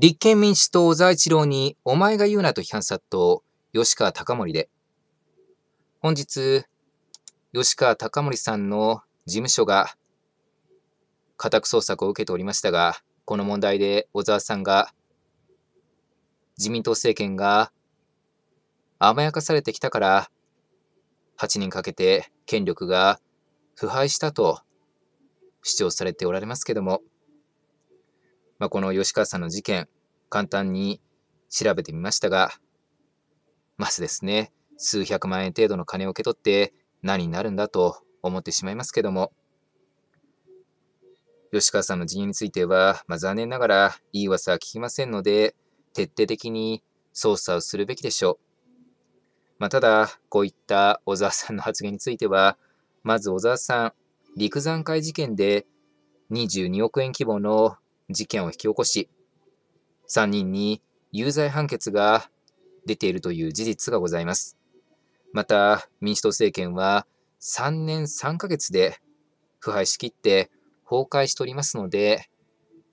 立憲民主党小沢一郎にお前が言うなと批判殺到、吉川貴盛で。本日、吉川貴盛さんの事務所が家宅捜索を受けておりましたが、この問題で小沢さんが、自民党政権が甘やかされてきたから、8人かけて権力が腐敗したと主張されておられますけども、まあ、この吉川さんの事件、簡単に調べてみましたが、まずですね、数百万円程度の金を受け取って何になるんだと思ってしまいますけども、吉川さんの辞任については、まあ、残念ながらいい噂は聞きませんので、徹底的に捜査をするべきでしょう。まあ、ただ、こういった小沢さんの発言については、まず小沢さん、陸山会事件で22億円規模の事件を引き起こし、3人に有罪判決が出ているという事実がございます。また、民主党政権は3年3ヶ月で腐敗しきって崩壊しておりますので、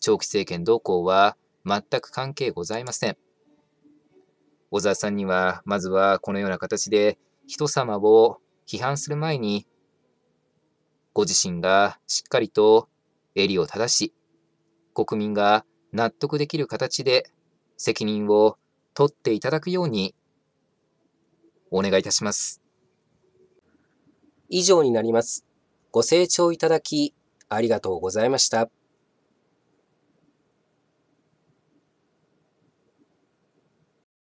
長期政権動向は全く関係ございません。小沢さんには、まずはこのような形で人様を批判する前に、ご自身がしっかりと襟を正し、国民が納得できる形で責任を取っていただくようにお願いいたします。以上になります。ご清聴いただきありがとうございました。